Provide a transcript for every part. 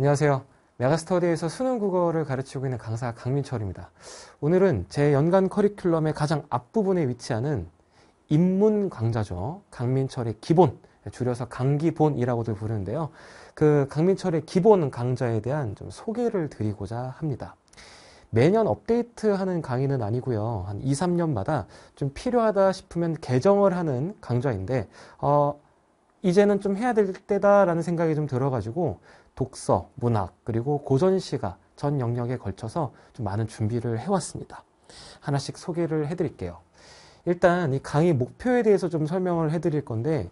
안녕하세요. 메가스터디에서 수능 국어를 가르치고 있는 강사 강민철입니다. 오늘은 제 연간 커리큘럼의 가장 앞부분에 위치하는 인문 강좌죠. 강민철의 기본, 줄여서 강기본이라고도 부르는데요. 그 강민철의 기본 강좌에 대한 좀 소개를 드리고자 합니다. 매년 업데이트하는 강의는 아니고요. 한 2, 3년마다 좀 필요하다 싶으면 개정을 하는 강좌인데 어, 이제는 좀 해야 될 때다라는 생각이 좀 들어가지고 독서, 문학, 그리고 고전시가 전 영역에 걸쳐서 좀 많은 준비를 해왔습니다. 하나씩 소개를 해드릴게요. 일단 이 강의 목표에 대해서 좀 설명을 해드릴 건데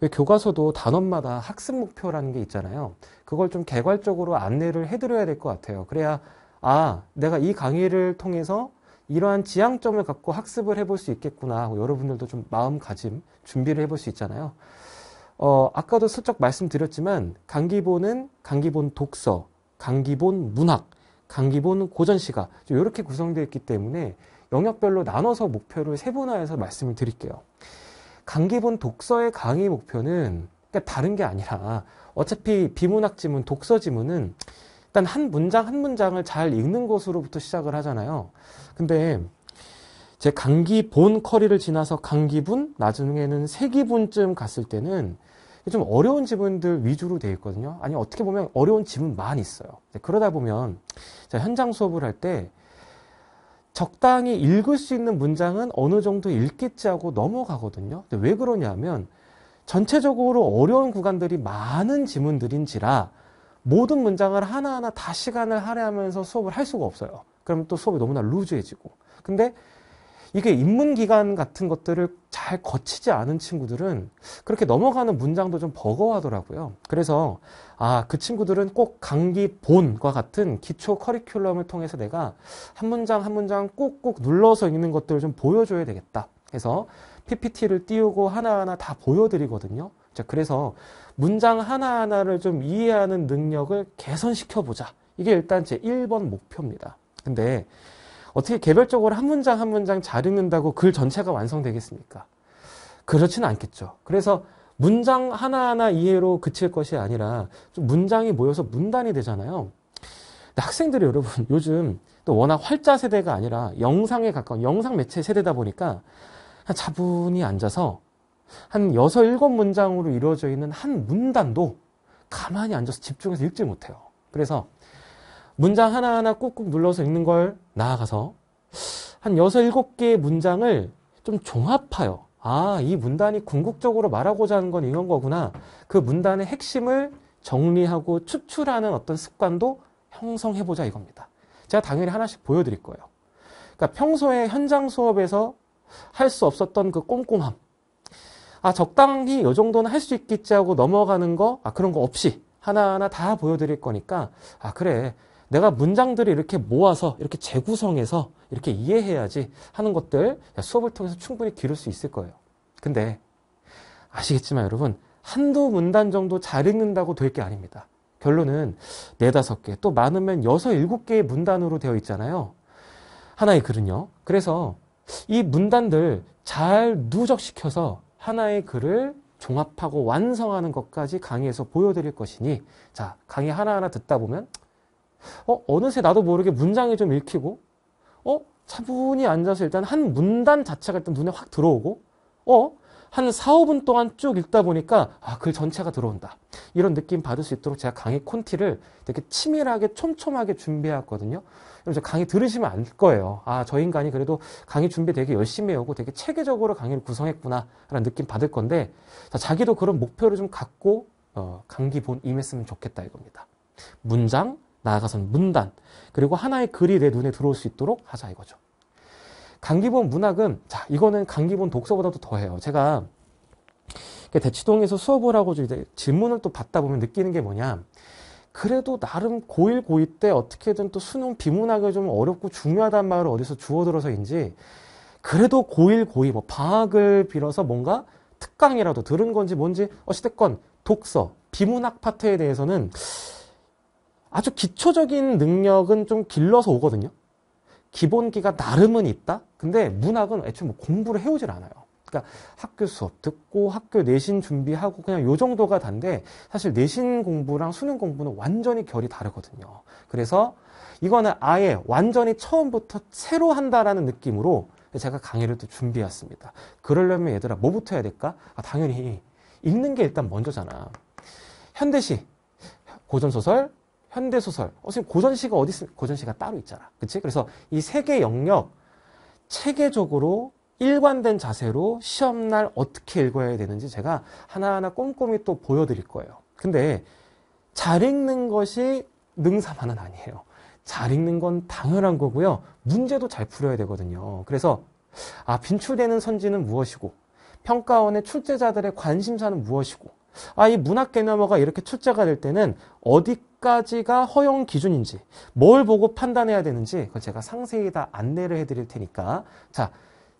왜 교과서도 단원마다 학습 목표라는 게 있잖아요. 그걸 좀 개괄적으로 안내를 해드려야 될 것 같아요. 그래야 아 내가 이 강의를 통해서 이러한 지향점을 갖고 학습을 해볼 수 있겠구나. 여러분들도 좀 마음가짐 준비를 해볼 수 있잖아요. 어, 아까도 슬쩍 말씀드렸지만 강기본은 강기본 독서, 강기본 문학, 강기본 고전시가 이렇게 구성되어 있기 때문에 영역별로 나눠서 목표를 세분화해서 말씀을 드릴게요. 강기본 독서의 강의 목표는 그러니까 다른 게 아니라 어차피 비문학 지문, 독서 지문은 일단 한 문장 한 문장을 잘 읽는 것으로부터 시작을 하잖아요. 근데 제감기본 커리를 지나서 감기분 나중에는 세기분쯤 갔을 때는 좀 어려운 지문들 위주로 돼 있거든요. 아니 어떻게 보면 어려운 지문 많이 있어요. 그러다 보면 현장 수업을 할 때 적당히 읽을 수 있는 문장은 어느 정도 읽겠지 하고 넘어가거든요. 왜 그러냐면 전체적으로 어려운 구간들이 많은 지문들인지라 모든 문장을 하나하나 다 시간을 할애하면서 수업을 할 수가 없어요. 그럼 또 수업이 너무나 루즈해지고. 근데 이게 입문기간 같은 것들을 잘 거치지 않은 친구들은 그렇게 넘어가는 문장도 좀 버거워하더라고요. 그래서 아, 그 친구들은 꼭 강기 본과 같은 기초 커리큘럼을 통해서 내가 한 문장 한 문장 꼭꼭 눌러서 읽는 것들을 좀 보여줘야 되겠다. 그래서 PPT를 띄우고 하나하나 다 보여드리거든요. 자, 그래서 문장 하나하나를 좀 이해하는 능력을 개선시켜보자. 이게 일단 제 1번 목표입니다. 근데 어떻게 개별적으로 한 문장 한 문장 잘 읽는다고 글 전체가 완성되겠습니까? 그렇지는 않겠죠. 그래서 문장 하나하나 이해로 그칠 것이 아니라 문장이 모여서 문단이 되잖아요. 학생들이 여러분 요즘 또 워낙 활자 세대가 아니라 영상에 가까운 영상 매체 세대다 보니까 한 차분히 앉아서 한 여섯 일곱 문장으로 이루어져 있는 한 문단도 가만히 앉아서 집중해서 읽지 못해요. 그래서 문장 하나하나 꾹꾹 눌러서 읽는 걸 나아가서 한 여섯 일곱 개의 문장을 좀 종합하여 아, 이 문단이 궁극적으로 말하고자 하는 건 이런 거구나. 그 문단의 핵심을 정리하고 추출하는 어떤 습관도 형성해보자 이겁니다. 제가 당연히 하나씩 보여드릴 거예요. 그러니까 평소에 현장 수업에서 할 수 없었던 그 꼼꼼함. 아, 적당히 요 정도는 할 수 있겠지 하고 넘어가는 거, 아, 그런 거 없이 하나하나 다 보여드릴 거니까, 아, 그래. 내가 문장들을 이렇게 모아서 이렇게 재구성해서 이렇게 이해해야지 하는 것들 수업을 통해서 충분히 기를 수 있을 거예요. 근데 아시겠지만 여러분 한두 문단 정도 잘 읽는다고 될 게 아닙니다. 결론은 네다섯 개, 또 많으면 여섯, 일곱 개의 문단으로 되어 있잖아요. 하나의 글은요. 그래서 이 문단들 잘 누적시켜서 하나의 글을 종합하고 완성하는 것까지 강의에서 보여드릴 것이니, 자, 강의 하나하나 듣다 보면 어, 어느새 나도 모르게 문장이 좀 읽히고, 어, 차분히 앉아서 일단 한 문단 자체가 일단 눈에 확 들어오고, 어, 한 4, 5분 동안 쭉 읽다 보니까, 아, 글 전체가 들어온다. 이런 느낌 받을 수 있도록 제가 강의 콘티를 되게 치밀하게, 촘촘하게 준비해왔거든요. 그럼 제 강의 들으시면 알 거예요. 아, 저 인간이 그래도 강의 준비 되게 열심히 해오고 되게 체계적으로 강의를 구성했구나. 라는 느낌 받을 건데, 자, 자기도 그런 목표를 좀 갖고, 어, 강기 본 임했으면 좋겠다 이겁니다. 문장, 나아가선 문단, 그리고 하나의 글이 내 눈에 들어올 수 있도록 하자 이거죠. 강기본 문학은, 자, 이거는 강기본 독서보다도 더해요. 제가 대치동에서 수업을 하고 이제 질문을 또 받다 보면 느끼는 게 뭐냐. 그래도 나름 고1, 고2 때 어떻게든 또 수능 비문학이 좀 어렵고 중요하단 말을 어디서 주워들어서인지, 그래도 고1, 고2, 뭐 방학을 빌어서 뭔가 특강이라도 들은 건지 뭔지, 어찌됐건 독서, 비문학 파트에 대해서는 아주 기초적인 능력은 좀 길러서 오거든요. 기본기가 나름은 있다. 근데 문학은 애초에 뭐 공부를 해오질 않아요. 그러니까 학교 수업 듣고 학교 내신 준비하고 그냥 요 정도가 단데 사실 내신 공부랑 수능 공부는 완전히 결이 다르거든요. 그래서 이거는 아예 완전히 처음부터 새로 한다라는 느낌으로 제가 강의를 또 준비했습니다. 그러려면 얘들아 뭐부터 해야 될까? 아, 당연히 읽는 게 일단 먼저잖아. 현대시, 고전소설, 현대 소설. 어, 선생님 고전시가 어디 있습니까? 고전시가 따로 있잖아. 그치 그래서 이 세 개 영역 체계적으로 일관된 자세로 시험날 어떻게 읽어야 되는지 제가 하나하나 꼼꼼히 또 보여드릴 거예요. 근데 잘 읽는 것이 능사만은 아니에요. 잘 읽는 건 당연한 거고요. 문제도 잘 풀어야 되거든요. 그래서 아 빈출되는 선지는 무엇이고 평가원의 출제자들의 관심사는 무엇이고 아, 이 문학 개념어가 이렇게 출제가 될 때는 어디까지가 허용 기준인지, 뭘 보고 판단해야 되는지, 그 제가 상세히 다 안내를 해드릴 테니까. 자,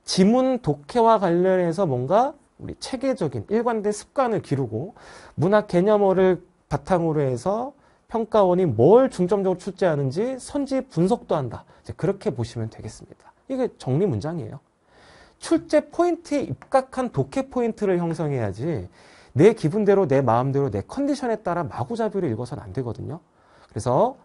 지문 독해와 관련해서 뭔가 우리 체계적인 일관된 습관을 기르고 문학 개념어를 바탕으로 해서 평가원이 뭘 중점적으로 출제하는지 선지 분석도 한다. 그렇게 보시면 되겠습니다. 이게 정리 문장이에요. 출제 포인트에 입각한 독해 포인트를 형성해야지 내 기분대로 내 마음대로 내 컨디션에 따라 마구잡이로 읽어서는 안 되거든요. 그래서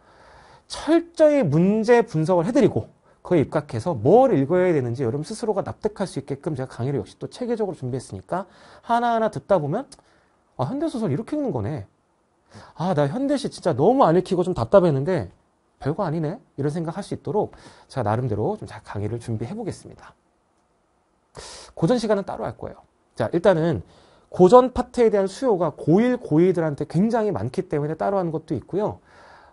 철저히 문제 분석을 해드리고 그에 입각해서 뭘 읽어야 되는지 여러분 스스로가 납득할 수 있게끔 제가 강의를 역시 또 체계적으로 준비했으니까 하나하나 듣다 보면 아 현대소설 이렇게 읽는 거네. 아나 현대시 진짜 너무 안 읽히고 좀 답답했는데 별거 아니네 이런 생각할 수 있도록 제가 나름대로 좀 잘 강의를 준비해 보겠습니다. 고전 시간은 따로 할 거예요. 자 일단은 고전 파트에 대한 수요가 고1, 고2들한테 굉장히 많기 때문에 따로 하는 것도 있고요.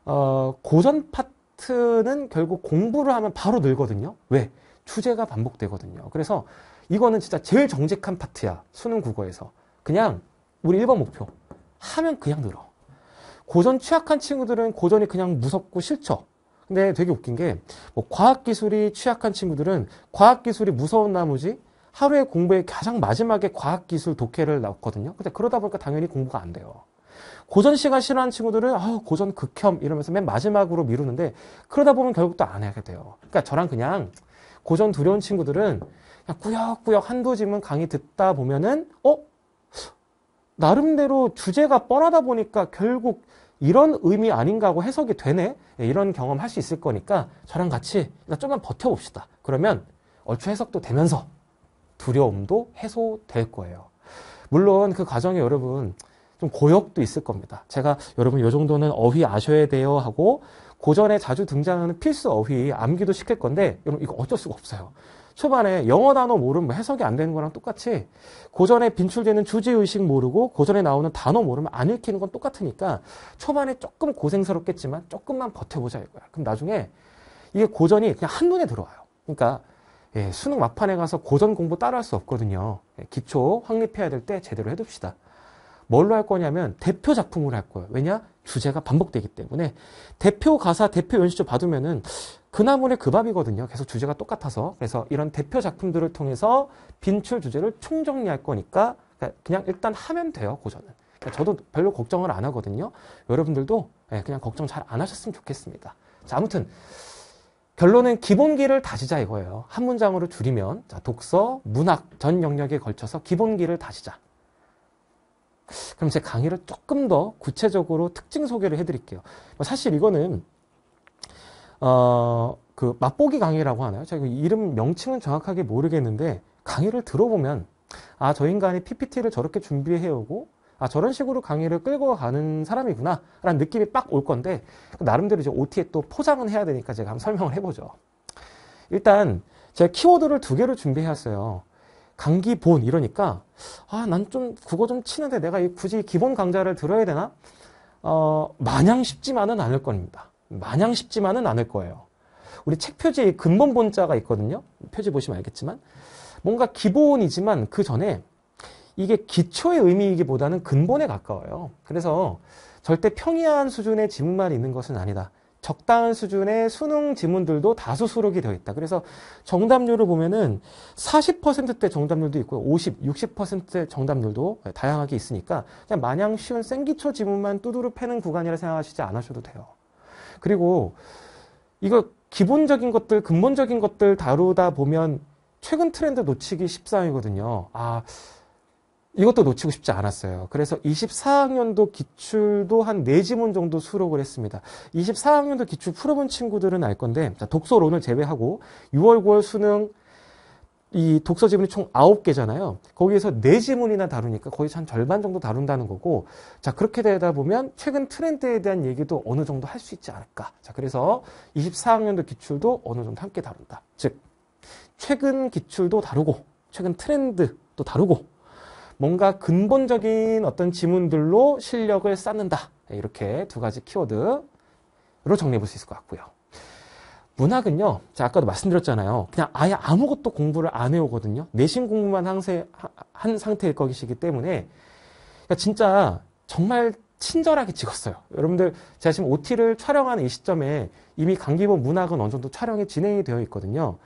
어, 고전 파트는 결국 공부를 하면 바로 늘거든요. 왜? 주제가 반복되거든요. 그래서 이거는 진짜 제일 정직한 파트야. 수능 국어에서. 그냥 우리 1번 목표. 하면 그냥 늘어. 고전 취약한 친구들은 고전이 그냥 무섭고 싫죠. 근데 되게 웃긴 게 뭐 과학기술이 취약한 친구들은 과학기술이 무서운 나머지 하루에 공부의 가장 마지막에 과학기술 독해를 넣거든요. 근데 그러다 보니까 당연히 공부가 안 돼요. 고전 시간 싫어하는 친구들은 아, 고전 극혐 이러면서 맨 마지막으로 미루는데 그러다 보면 결국 또 안 하게 돼요. 그러니까 저랑 그냥 고전 두려운 친구들은 그냥 꾸역꾸역 한두 지문 강의 듣다 보면은 어 나름대로 주제가 뻔하다 보니까 결국 이런 의미 아닌가 하고 해석이 되네 예, 이런 경험 할 수 있을 거니까 저랑 같이 일단 그러니까 좀만 버텨봅시다. 그러면 얼추 해석도 되면서 두려움도 해소될 거예요. 물론 그 과정에 여러분 좀 고역도 있을 겁니다. 제가 여러분 요 정도는 어휘 아셔야 돼요 하고 고전에 자주 등장하는 필수 어휘 암기도 시킬 건데 여러분 이거 어쩔 수가 없어요. 초반에 영어 단어 모르면 뭐 해석이 안 되는 거랑 똑같이 고전에 빈출되는 주제 의식 모르고 고전에 나오는 단어 모르면 안 읽히는 건 똑같으니까 초반에 조금 고생스럽겠지만 조금만 버텨보자 이거야. 그럼 나중에 이게 고전이 그냥 한눈에 들어와요. 그러니까 예, 수능 막판에 가서 고전 공부 따로 할 수 없거든요. 예, 기초 확립해야 될 때 제대로 해둡시다. 뭘로 할 거냐면 대표 작품으로 할 거예요. 왜냐? 주제가 반복되기 때문에 대표 가사, 대표 연시조 받으면은 그나물의 그 밥이거든요. 계속 주제가 똑같아서 그래서 이런 대표 작품들을 통해서 빈출 주제를 총정리할 거니까 그러니까 그냥 일단 하면 돼요. 고전은. 그러니까 저도 별로 걱정을 안 하거든요. 여러분들도 예, 그냥 걱정 잘 안 하셨으면 좋겠습니다. 자, 아무튼 결론은 기본기를 다지자 이거예요. 한 문장으로 줄이면 자, 독서, 문학 전 영역에 걸쳐서 기본기를 다지자. 그럼 제 강의를 조금 더 구체적으로 특징 소개를 해드릴게요. 뭐 사실 이거는 어, 그 맛보기 강의라고 하나요? 제가 이름 명칭은 정확하게 모르겠는데 강의를 들어보면 아 저 인간이 PPT를 저렇게 준비해오고 아 저런 식으로 강의를 끌고 가는 사람이구나 라는 느낌이 빡 올 건데 나름대로 이제 OT에 또 포장은 해야 되니까 제가 한번 설명을 해보죠 일단 제가 키워드를 두 개를 준비해왔어요 강기본 이러니까 아 난좀 국어 좀 치는데 내가 굳이 기본 강좌를 들어야 되나 어 마냥 쉽지만은 않을 겁니다 마냥 쉽지만은 않을 거예요 우리 책 표지에 근본 본자가 있거든요 표지 보시면 알겠지만 뭔가 기본이지만 그 전에 이게 기초의 의미이기보다는 근본에 가까워요. 그래서 절대 평이한 수준의 지문만 있는 것은 아니다. 적당한 수준의 수능 지문들도 다수 수록이 되어 있다. 그래서 정답률을 보면은 40%대 정답률도 있고 50, 60%대 정답률도 다양하게 있으니까 그냥 마냥 쉬운 생기초 지문만 두드려 패는 구간이라 생각하시지 않으셔도 돼요. 그리고 이거 기본적인 것들, 근본적인 것들 다루다 보면 최근 트렌드 놓치기 십상이거든요. 아, 이것도 놓치고 싶지 않았어요. 그래서 24학년도 기출도 한 4지문 정도 수록을 했습니다. 24학년도 기출 풀어본 친구들은 알 건데, 자, 독서론을 제외하고 6월, 9월 수능 이 독서 지문이 총 9개잖아요. 거기에서 4지문이나 다루니까 거의 한 절반 정도 다룬다는 거고, 자, 그렇게 되다 보면 최근 트렌드에 대한 얘기도 어느 정도 할 수 있지 않을까. 자, 그래서 24학년도 기출도 어느 정도 함께 다룬다. 즉, 최근 기출도 다루고, 최근 트렌드도 다루고, 뭔가 근본적인 어떤 지문들로 실력을 쌓는다. 이렇게 두 가지 키워드로 정리해 볼 수 있을 것 같고요. 문학은요, 제가 아까도 말씀드렸잖아요. 그냥 아예 아무것도 공부를 안 해오거든요. 내신 공부만 항세, 한 상태일 것이기 때문에, 그러니까 진짜 정말 친절하게 찍었어요. 여러분들, 제가 지금 OT를 촬영하는 이 시점에 이미 강기본 문학은 어느 정도 촬영이 진행이 되어 있거든요.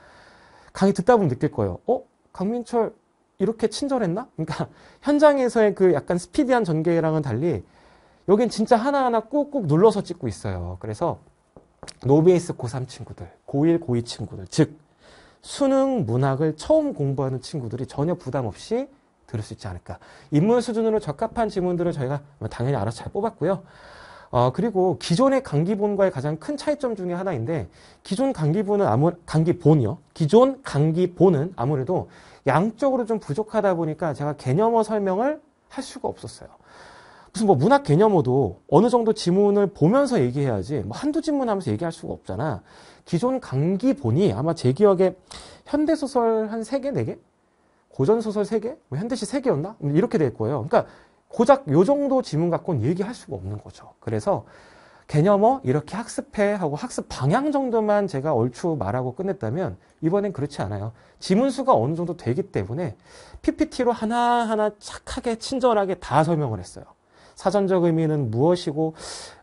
강의 듣다 보면 느낄 거예요. 어? 강민철 이렇게 친절했나? 그러니까 현장에서의 그 약간 스피디한 전개랑은 달리 여긴 진짜 하나하나 꾹꾹 눌러서 찍고 있어요. 그래서 노베이스 고3 친구들, 고1, 고2 친구들, 즉 수능 문학을 처음 공부하는 친구들이 전혀 부담 없이 들을 수 있지 않을까. 인문 수준으로 적합한 지문들을 저희가 당연히 알아서 잘 뽑았고요. 어, 그리고 기존의 강기본과의 가장 큰 차이점 중에 하나인데 기존 강기본은 아무 강기본이요. 기존 강기본은 아무래도 양적으로 좀 부족하다 보니까 제가 개념어 설명을 할 수가 없었어요. 무슨 뭐 문학 개념어도 어느 정도 지문을 보면서 얘기해야지 뭐 한두 지문 하면서 얘기할 수가 없잖아. 기존 강기본이 아마 제 기억에 현대소설 한 세 개 네개 네 고전소설 세개 뭐 현대시 세개였나 이렇게 될 거예요. 그러니까 고작 요 정도 지문 갖고는 얘기할 수가 없는 거죠. 그래서 개념어 이렇게 학습해 하고 학습 방향 정도만 제가 얼추 말하고 끝냈다면 이번엔 그렇지 않아요. 지문수가 어느 정도 되기 때문에 PPT로 하나하나 착하게 친절하게 다 설명을 했어요. 사전적 의미는 무엇이고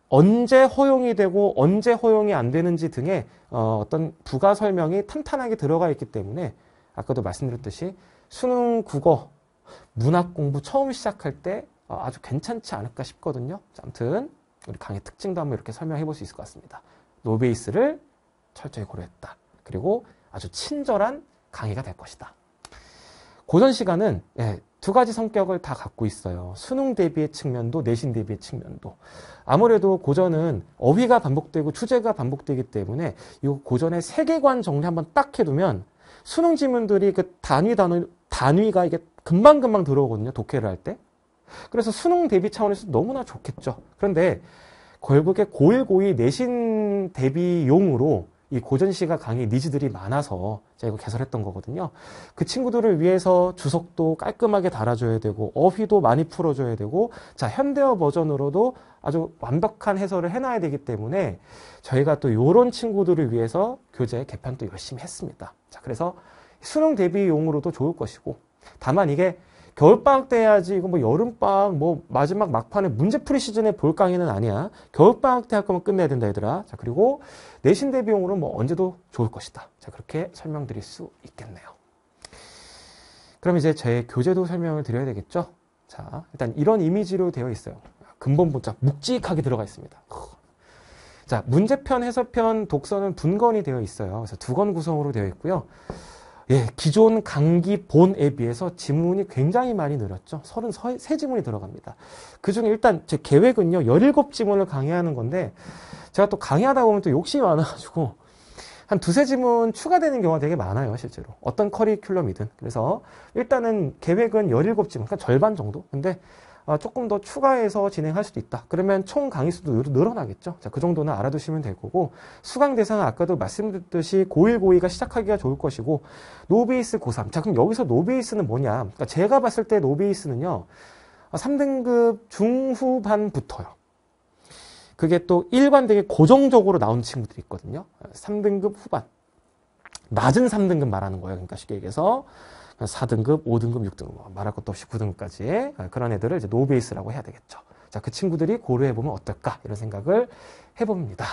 언제 허용이 되고 언제 허용이 안 되는지 등의 어, 어떤 부가 설명이 탄탄하게 들어가 있기 때문에 아까도 말씀드렸듯이 수능 국어 문학 공부 처음 시작할 때 어, 아주 괜찮지 않을까 싶거든요. 아무튼 우리 강의 특징도 한번 이렇게 설명해 볼 수 있을 것 같습니다. 노베이스를 철저히 고려했다. 그리고 아주 친절한 강의가 될 것이다. 고전 시간은 예, 두 가지 성격을 다 갖고 있어요. 수능 대비의 측면도 내신 대비의 측면도. 아무래도 고전은 어휘가 반복되고 주제가 반복되기 때문에 이 고전의 세계관 정리 한번 딱 해두면 수능 지문들이 그 단위 단위 단위가 이게 금방금방 들어오거든요. 독해를 할 때. 그래서 수능 대비 차원에서 너무나 좋겠죠. 그런데 결국에 고1, 고2 내신 대비용으로 이 고전시가 강의 니즈들이 많아서 제가 이거 개설했던 거거든요. 그 친구들을 위해서 주석도 깔끔하게 달아줘야 되고 어휘도 많이 풀어줘야 되고 자 현대어 버전으로도 아주 완벽한 해설을 해놔야 되기 때문에 저희가 또 이런 친구들을 위해서 교재 개편도 열심히 했습니다. 자 그래서 수능 대비용으로도 좋을 것이고 다만 이게 겨울방학 때 해야지 이거 뭐 여름방학 뭐 마지막 막판에 문제풀이 시즌에 볼 강의는 아니야 겨울방학 때 할 거면 끝내야 된다 얘들아 자 그리고 내신 대비용으로 뭐 언제도 좋을 것이다 자 그렇게 설명드릴 수 있겠네요 그럼 이제 제 교재도 설명을 드려야 되겠죠 자 일단 이런 이미지로 되어 있어요 근본 문자 묵직하게 들어가 있습니다 자 문제편 해설편 독서는 분건이 되어 있어요 그래서 두건 구성으로 되어 있고요 예, 기존 강기 본에 비해서 지문이 굉장히 많이 늘었죠. 33지문이 들어갑니다. 그 중에 일단 제 계획은요, 17지문을 강의하는 건데, 제가 또 강의하다 보면 또 욕심이 많아가지고, 한 두세 지문 추가되는 경우가 되게 많아요, 실제로. 어떤 커리큘럼이든. 그래서 일단은 계획은 17지문, 그러니까 절반 정도. 근데 아, 조금 더 추가해서 진행할 수도 있다. 그러면 총 강의 수도 늘어나겠죠. 자, 그 정도는 알아두시면 될 거고 수강 대상은 아까도 말씀드렸듯이 고1, 고2가 시작하기가 좋을 것이고 노베이스 고3. 자, 그럼 여기서 노베이스는 뭐냐? 그러니까 제가 봤을 때 노베이스는요. 3등급 중후반부터요. 그게 또 일관되게 고정적으로 나온 친구들이 있거든요. 3등급 후반. 낮은 3등급 말하는 거예요. 그러니까 쉽게 얘기해서 4등급, 5등급, 6등급, 뭐 말할 것도 없이 9등급까지 아, 그런 애들을 이제 노베이스라고 해야 되겠죠. 자, 그 친구들이 고려해보면 어떨까? 이런 생각을 해봅니다.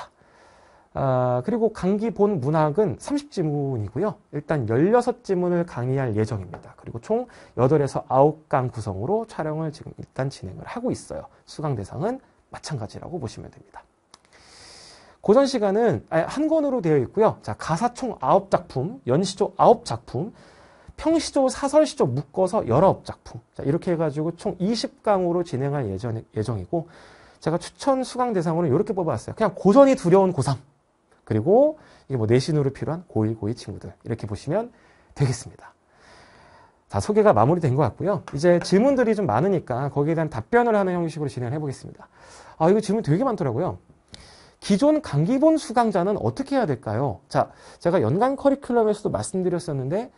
아, 그리고 강기 본 문학은 30지문이고요. 일단 16지문을 강의할 예정입니다. 그리고 총 8에서 9강 구성으로 촬영을 지금 일단 진행을 하고 있어요. 수강 대상은 마찬가지라고 보시면 됩니다. 고전 시간은 아, 한 권으로 되어 있고요. 자, 가사 총 9작품, 연시조 9작품, 평시조, 사설시조 묶어서 19작품. 자, 이렇게 해가지고 총 20강으로 진행할 예정, 예정이고, 제가 추천 수강 대상으로 이렇게 뽑아왔어요. 그냥 고전이 두려운 고3. 그리고 이게 뭐 내신으로 필요한 고1, 고2 친구들. 이렇게 보시면 되겠습니다. 자, 소개가 마무리된 것 같고요. 이제 질문들이 좀 많으니까 거기에 대한 답변을 하는 형식으로 진행해 보겠습니다. 아, 이거 질문 되게 많더라고요. 기존 강기본 수강자는 어떻게 해야 될까요? 자, 제가 연간 커리큘럼에서도 말씀드렸었는데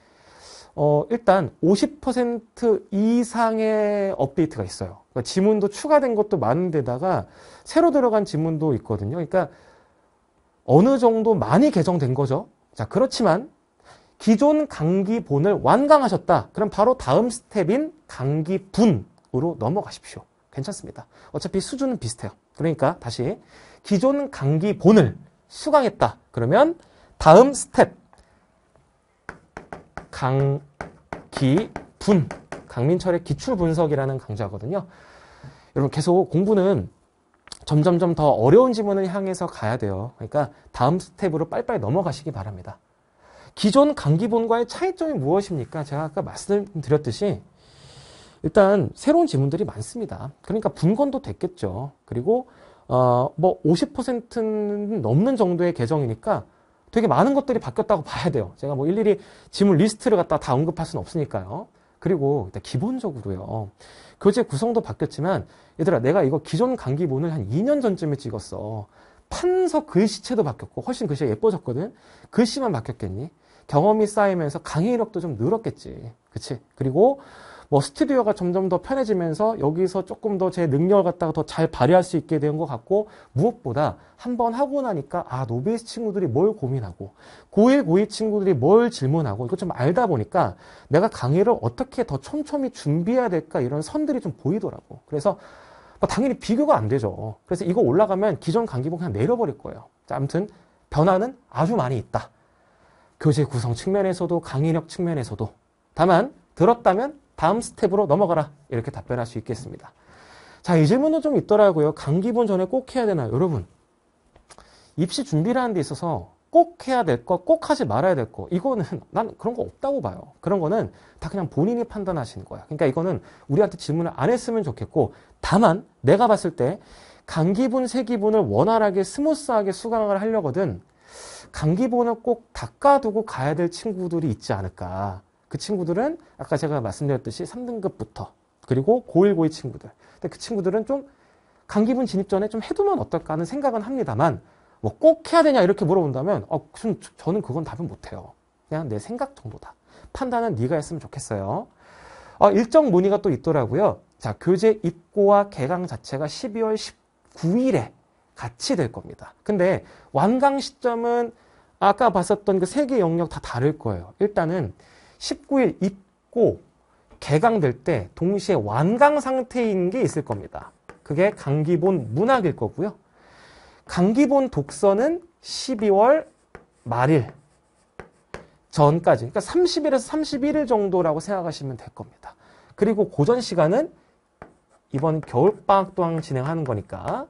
어, 일단 50% 이상의 업데이트가 있어요. 그러니까 지문도 추가된 것도 많은데다가 새로 들어간 지문도 있거든요. 그러니까 어느 정도 많이 개정된 거죠. 자, 그렇지만 기존 강기본을 완강하셨다. 그럼 바로 다음 스텝인 강기분으로 넘어가십시오. 괜찮습니다. 어차피 수준은 비슷해요. 그러니까 다시 기존 강기본을 수강했다. 그러면 다음 스텝 강기분 강민철의 기출 분석이라는 강좌거든요. 여러분 계속 공부는 점점점 더 어려운 지문을 향해서 가야 돼요. 그러니까 다음 스텝으로 빨리빨리 넘어가시기 바랍니다. 기존 강기본과의 차이점이 무엇입니까? 제가 아까 말씀드렸듯이 일단 새로운 지문들이 많습니다. 그러니까 분건도 됐겠죠. 그리고 어, 뭐 50%는 넘는 정도의 계정이니까 되게 많은 것들이 바뀌었다고 봐야 돼요. 제가 뭐 일일이 지문 리스트를 갖다 다 언급할 수는 없으니까요. 그리고 일단 기본적으로요. 교재 구성도 바뀌었지만 얘들아 내가 이거 기존 강기본을 한 2년 전쯤에 찍었어. 판서 글씨체도 바뀌었고 훨씬 글씨가 예뻐졌거든. 글씨만 바뀌었겠니? 경험이 쌓이면서 강의력도 좀 늘었겠지. 그치? 그리고 뭐 스튜디오가 점점 더 편해지면서 여기서 조금 더 제 능력을 갖다가 더 잘 발휘할 수 있게 된 것 같고 무엇보다 한번 하고 나니까 아 노비스 친구들이 뭘 고민하고 고1 고2 친구들이 뭘 질문하고 이거 좀 알다 보니까 내가 강의를 어떻게 더 촘촘히 준비해야 될까 이런 선들이 좀 보이더라고 그래서 뭐 당연히 비교가 안 되죠 그래서 이거 올라가면 기존 강기봉 그냥 내려버릴 거예요 자, 아무튼 변화는 아주 많이 있다 교재 구성 측면에서도 강의력 측면에서도 다만 들었다면 다음 스텝으로 넘어가라. 이렇게 답변할 수 있겠습니다. 자, 이 질문도 좀 있더라고요. 강기분 전에 꼭 해야 되나 요 여러분, 입시 준비라는 데 있어서 꼭 해야 될 거, 꼭 하지 말아야 될 거. 이거는 난 그런 거 없다고 봐요. 그런 거는 다 그냥 본인이 판단하시는 거야. 그러니까 이거는 우리한테 질문을 안 했으면 좋겠고, 다만 내가 봤을 때 강기분, 세기분을 원활하게 스무스하게 수강을 하려거든 강기분은 꼭 닦아두고 가야 될 친구들이 있지 않을까. 그 친구들은 아까 제가 말씀드렸듯이 3등급부터 그리고 고1, 고2 친구들. 근데 그 친구들은 좀 강기분 진입 전에 좀 해두면 어떨까 하는 생각은 합니다만 뭐 꼭 해야 되냐 이렇게 물어본다면 어, 저는 그건 답을 못해요. 그냥 내 생각 정도다. 판단은 네가 했으면 좋겠어요. 어, 일정 문의가 또 있더라고요. 자, 교재 입고와 개강 자체가 12월 19일에 같이 될 겁니다. 근데 완강 시점은 아까 봤었던 그세개 영역 다 다를 거예요. 일단은 19일 입고 개강될 때 동시에 완강 상태인 게 있을 겁니다. 그게 강기본 문학일 거고요. 강기본 독서는 12월 말일 전까지 그러니까 30일에서 31일 정도라고 생각하시면 될 겁니다. 그리고 고전 시간은 이번 겨울방학 동안 진행하는 거니까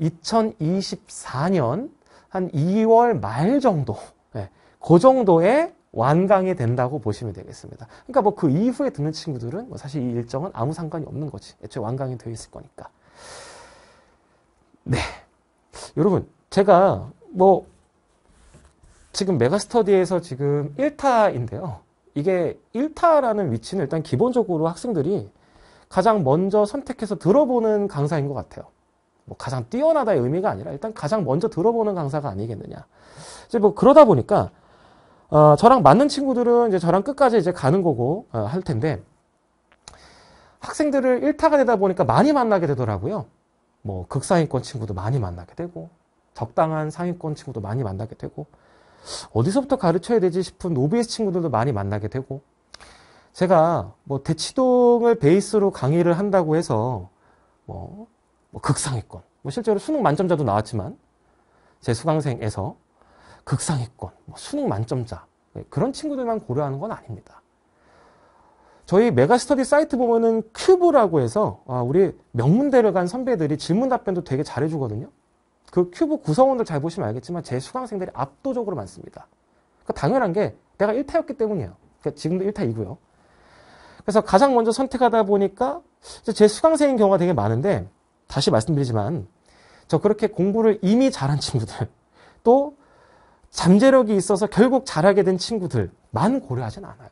2024년 한 2월 말 정도 예, 그 정도에 완강이 된다고 보시면 되겠습니다. 그러니까 뭐 그 이후에 듣는 친구들은 뭐 사실 이 일정은 아무 상관이 없는 거지. 애초에 완강이 되어 있을 거니까. 네. 여러분, 제가 뭐 지금 메가스터디에서 지금 1타인데요. 이게 1타라는 위치는 일단 기본적으로 학생들이 가장 먼저 선택해서 들어보는 강사인 것 같아요. 뭐 가장 뛰어나다의 의미가 아니라 일단 가장 먼저 들어보는 강사가 아니겠느냐. 이제 뭐 그러다 보니까 어, 저랑 맞는 친구들은 이제 저랑 끝까지 이제 가는 거고 어, 할 텐데 학생들을 일타가 되다 보니까 많이 만나게 되더라고요. 뭐 극상위권 친구도 많이 만나게 되고 적당한 상위권 친구도 많이 만나게 되고 어디서부터 가르쳐야 되지 싶은 노비 s 친구들도 많이 만나게 되고 제가 뭐 대치동을 베이스로 강의를 한다고 해서 뭐뭐 극상위권. 뭐 실제로 수능 만점자도 나왔지만 제 수강생에서 극상위권, 뭐 수능 만점자 예, 그런 친구들만 고려하는 건 아닙니다. 저희 메가스터디 사이트 보면은 큐브라고 해서 아, 우리 명문대를 간 선배들이 질문 답변도 되게 잘해주거든요. 그 큐브 구성원들 잘 보시면 알겠지만 제 수강생들이 압도적으로 많습니다. 그러니까 당연한 게 내가 1타였기 때문이에요. 그러니까 지금도 1타이고요. 그래서 가장 먼저 선택하다 보니까 제 수강생인 경우가 되게 많은데 다시 말씀드리지만 저 그렇게 공부를 이미 잘한 친구들 또 잠재력이 있어서 결국 잘하게 된 친구들만 고려하진 않아요.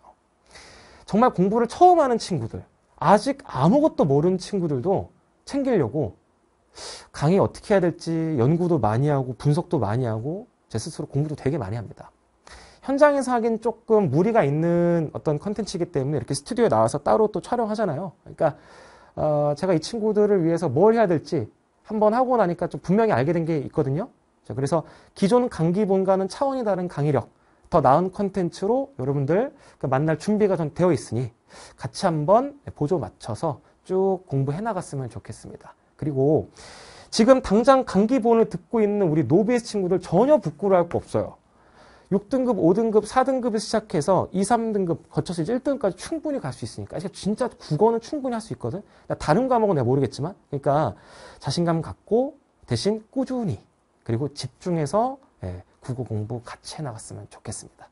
정말 공부를 처음 하는 친구들 아직 아무것도 모르는 친구들도 챙기려고 강의 어떻게 해야 될지 연구도 많이 하고 분석도 많이 하고 제 스스로 공부도 되게 많이 합니다. 현장에서 하긴 조금 무리가 있는 어떤 컨텐츠이기 때문에 이렇게 스튜디오에 나와서 따로 또 촬영하잖아요. 그러니까 어, 제가 이 친구들을 위해서 뭘 해야 될지 한번 하고 나니까 좀 분명히 알게 된 게 있거든요. 자, 그래서 기존 강기본과는 차원이 다른 강의력, 더 나은 컨텐츠로 여러분들 그 만날 준비가 전 되어 있으니 같이 한번 보조 맞춰서 쭉 공부해 나갔으면 좋겠습니다. 그리고 지금 당장 강기본을 듣고 있는 우리 노비스 친구들 전혀 부끄러워할 거 없어요. 6등급, 5등급, 4등급을 시작해서 2, 3등급 거쳐서 이제 1등까지 충분히 갈 수 있으니까. 그러니까 진짜 국어는 충분히 할 수 있거든. 다른 과목은 내가 모르겠지만. 그러니까 자신감 갖고 대신 꾸준히 그리고 집중해서 예, 국어 공부 같이 해나갔으면 좋겠습니다.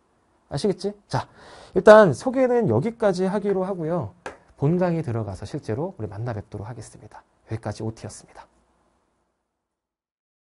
아시겠지? 자, 일단 소개는 여기까지 하기로 하고요. 본강의 들어가서 실제로 우리 만나 뵙도록 하겠습니다. 여기까지 OT였습니다.